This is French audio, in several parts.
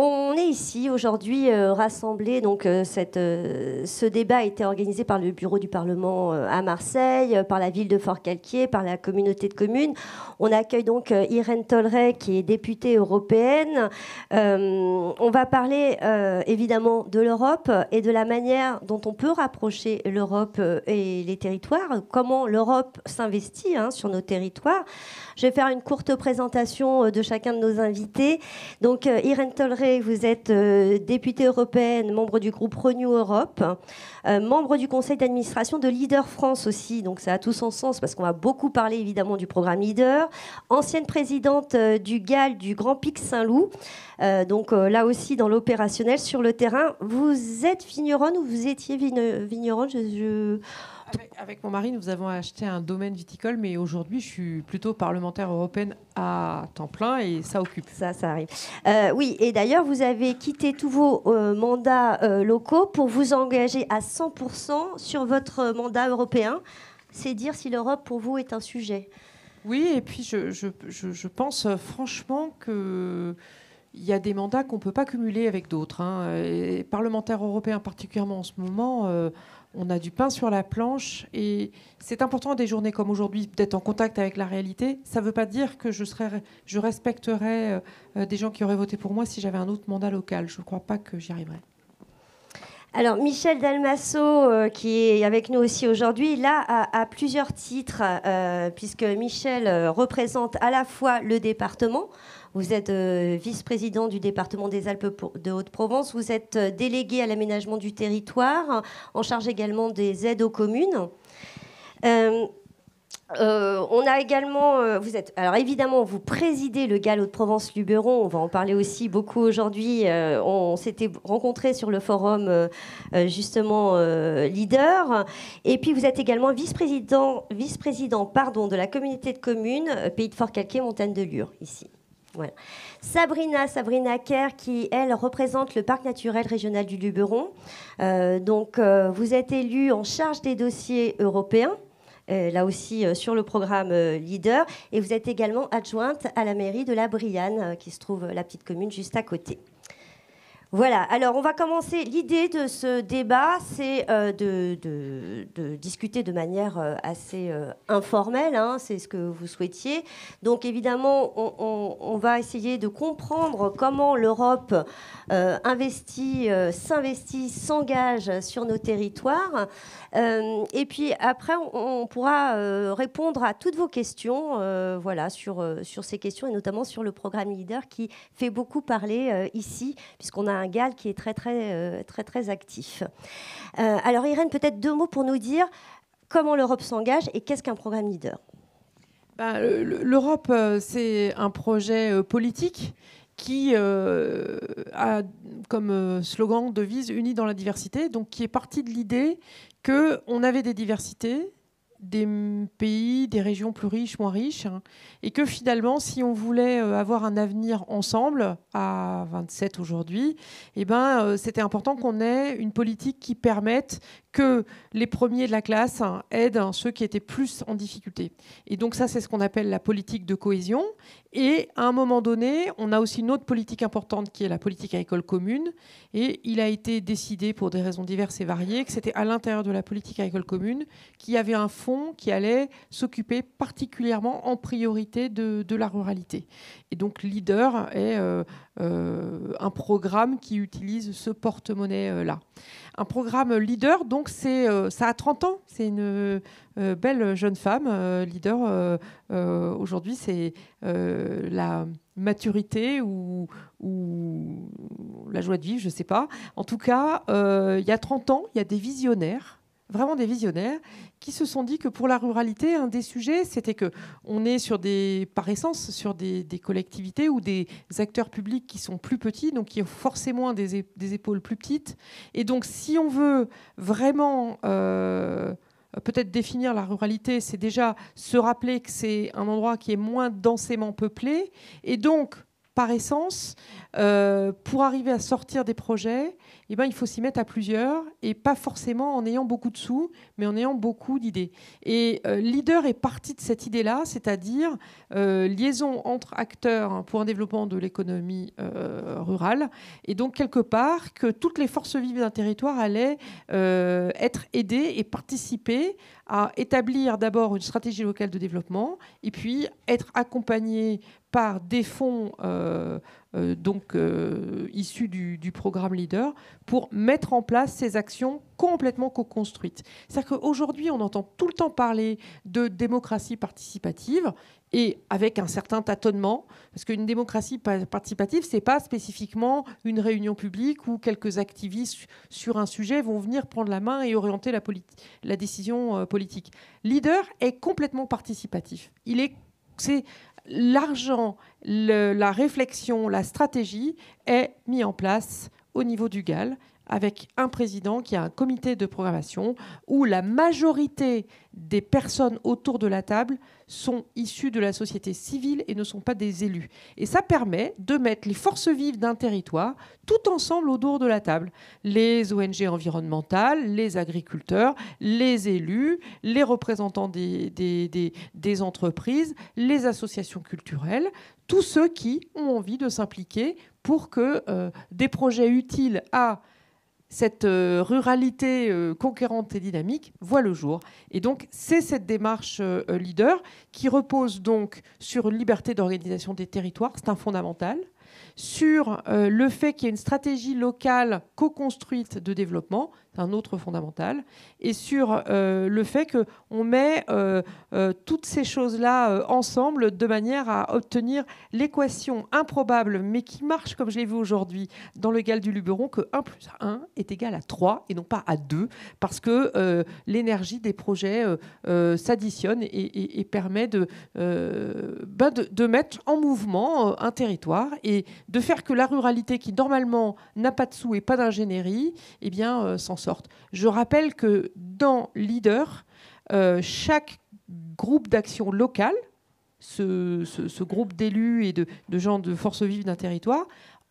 On est ici aujourd'hui euh, rassemblés. Donc, euh, euh, ce débat a été organisé par le bureau du Parlement à Marseille, par la ville de Fort-Calquier, par la communauté de communes. On accueille donc Irène Tolleray, qui est députée européenne. on va parler évidemment de l'Europe et de la manière dont on peut rapprocher l'Europe et les territoires, comment l'Europe s'investit hein, sur nos territoires. Je vais faire une courte présentation de chacun de nos invités. Donc, Irène Tolleray, vous êtes euh, députée européenne, membre du groupe Renew Europe, euh, membre du conseil d'administration de Leader France aussi, donc ça a tout son sens parce qu'on va beaucoup parler évidemment du programme Leader, ancienne présidente euh, du GAL du Grand Pic Saint-Loup, donc là aussi dans l'opérationnel sur le terrain. Vous êtes vigneronne ou vous étiez vigneronne avec, mon mari, nous avons acheté un domaine viticole, mais aujourd'hui, je suis plutôt parlementaire européenne à temps plein et ça occupe. Ça, ça arrive. Euh, oui, et d'ailleurs, vous avez quitté tous vos euh, mandats euh, locaux pour vous engager à 100% sur votre mandat européen. C'est dire si l'Europe, pour vous, est un sujet. Oui, et puis je, pense franchement que il y a des mandats qu'on ne peut pas cumuler avec d'autres. Hein. parlementaire européen particulièrement en ce moment, on a du pain sur la planche. Et c'est important des journées comme aujourd'hui d'être en contact avec la réalité. Ça ne veut pas dire que je, respecterais euh, euh, des gens qui auraient voté pour moi si j'avais un autre mandat local. Je ne crois pas que j'y arriverais. Alors Michel Dalmasso, euh, qui est avec nous aussi aujourd'hui, là à plusieurs titres, euh, puisque Michel euh, représente à la fois le département, vous êtes vice-président du département des Alpes de Haute-Provence, vous êtes délégué à l'aménagement du territoire, en charge également des aides aux communes. Euh, on a également, euh, vous êtes, alors évidemment, vous présidez le Galop de Provence-Luberon. On va en parler aussi beaucoup aujourd'hui. Euh, on, s'était rencontré sur le forum justement leader. Et puis vous êtes également vice-président, vice-président, pardon, de la communauté de communes Pays de Fort-Calquier, Montagne de Lure, ici. Voilà. Sabrina, Sabrina Kerr, qui elle représente le parc naturel régional du Luberon. donc vous êtes élue en charge des dossiers européens euh, là aussi euh, sur le programme euh, Leader. Et vous êtes également adjointe à la mairie de la Brianne, qui se trouve la petite commune juste à côté. Voilà, alors on va commencer. L'idée de ce débat, c'est euh, de, discuter de manière euh, assez euh, informelle, hein. c'est ce que vous souhaitiez. Donc évidemment, on, va essayer de comprendre comment l'Europe investit, s'investit, s'engage sur nos territoires. et puis après, on, pourra répondre à toutes vos questions voilà, sur, sur ces questions, et notamment sur le programme Leader qui fait beaucoup parler ici, puisqu'on a un GAL qui est très très euh, très très actif. Euh, alors Irène, peut-être deux mots pour nous dire comment l'Europe s'engage et qu'est-ce qu'un programme leader ben, L'Europe, euh, c'est un projet politique qui a comme slogan, devise, unis dans la diversité, donc qui est parti de l'idée qu'on avait des diversités, des pays, des régions plus riches, moins riches, hein, et que finalement, si on voulait euh, avoir un avenir ensemble, à 27 aujourd'hui, eh ben, euh, c'était important qu'on ait une politique qui permette que les premiers de la classe hein, aident hein, ceux qui étaient plus en difficulté. Et donc ça, c'est ce qu'on appelle la politique de cohésion. Et à un moment donné, on a aussi une autre politique importante qui est la politique agricole école commune. Et il a été décidé, pour des raisons diverses et variées, que c'était à l'intérieur de la politique agricole école commune qu'il y avait un fonds qui allait s'occuper particulièrement en priorité de, la ruralité. Et donc leader est... Euh, euh, un programme qui utilise ce porte-monnaie-là. Un programme leader, donc c'est euh, ça a 30 ans, c'est une euh, belle jeune femme, leader. Aujourd'hui, c'est la maturité ou, ou, la joie de vivre, je ne sais pas. En tout cas, il y a 30 ans, il y a des visionnaires vraiment des visionnaires qui se sont dit que pour la ruralité, un des sujets, c'était que on est sur des, par essence, sur des, collectivités ou des acteurs publics qui sont plus petits, donc qui ont forcément des, épaules plus petites. Et donc, si on veut vraiment euh, peut-être définir la ruralité, c'est déjà se rappeler que c'est un endroit qui est moins densément peuplé, et donc par essence, euh, pour arriver à sortir des projets, eh ben, il faut s'y mettre à plusieurs et pas forcément en ayant beaucoup de sous, mais en ayant beaucoup d'idées. Et euh, Leader est parti de cette idée-là, c'est-à-dire euh, liaison entre acteurs hein, pour un développement de l'économie rurale. Et donc, quelque part, que toutes les forces vives d'un territoire allaient être aidées et participer à établir d'abord une stratégie locale de développement et puis être accompagnées par des fonds euh, euh, donc euh, issus du, programme Leader pour mettre en place ces actions complètement co-construites. C'est-à-dire qu'aujourd'hui, on entend tout le temps parler de démocratie participative et avec un certain tâtonnement, parce qu'une démocratie participative, c'est pas spécifiquement une réunion publique où quelques activistes sur un sujet vont venir prendre la main et orienter la, la décision politique. Leader est complètement participatif. Il est c'est l'argent, la réflexion, la stratégie est mis en place au niveau du GAL avec un président qui a un comité de programmation où la majorité des personnes autour de la table sont issues de la société civile et ne sont pas des élus. Et ça permet de mettre les forces vives d'un territoire tout ensemble autour de la table. Les ONG environnementales, les agriculteurs, les élus, les représentants des, entreprises, les associations culturelles, tous ceux qui ont envie de s'impliquer pour que euh, des projets utiles à cette euh, ruralité euh, conquérante et dynamique voit le jour. Et donc, c'est cette démarche euh, leader qui repose donc sur une liberté d'organisation des territoires, c'est un fondamental, sur euh, le fait qu'il y ait une stratégie locale co-construite de développement, c'est un autre fondamental, et sur euh, le fait qu'on met euh, toutes ces choses-là ensemble de manière à obtenir l'équation improbable, mais qui marche comme je l'ai vu aujourd'hui dans le Gal du Luberon, que 1 plus 1 est égal à 3 et non pas à 2, parce que l'énergie des projets s'additionne et, permet ben de, de, mettre en mouvement un territoire et de faire que la ruralité, qui normalement n'a pas de sous et pas d'ingénierie, eh bien, euh, s'en sorte. Je rappelle que dans Leader, euh, chaque groupe d'action locale, ce, groupe d'élus et de, de gens de force vive d'un territoire,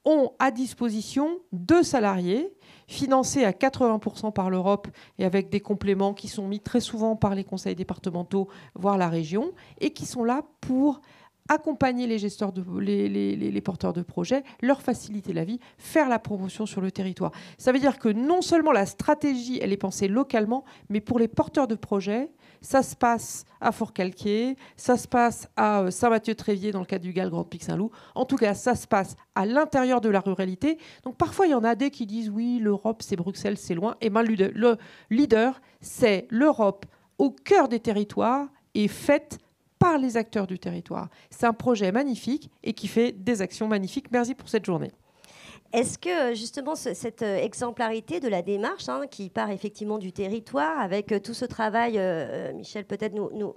ont à disposition deux salariés financés à 80% par l'Europe et avec des compléments qui sont mis très souvent par les conseils départementaux, voire la région, et qui sont là pour accompagner les gesteurs, de, les, les, porteurs de projets, leur faciliter la vie, faire la promotion sur le territoire. Ça veut dire que non seulement la stratégie, elle est pensée localement, mais pour les porteurs de projets, ça se passe à Fort-Calquier, ça se passe à euh, Saint-Mathieu-Trévier dans le cadre du Gal Grand Pic Saint-Loup. En tout cas, ça se passe à l'intérieur de la ruralité. Donc parfois, il y en a des qui disent oui, l'Europe, c'est Bruxelles, c'est loin. Et bien, le leader, c'est l'Europe au cœur des territoires et faite par les acteurs du territoire. C'est un projet magnifique et qui fait des actions magnifiques. Merci pour cette journée. Est-ce que justement cette euh, exemplarité de la démarche hein, qui part effectivement du territoire avec euh, tout ce travail, euh, Michel peut-être nous...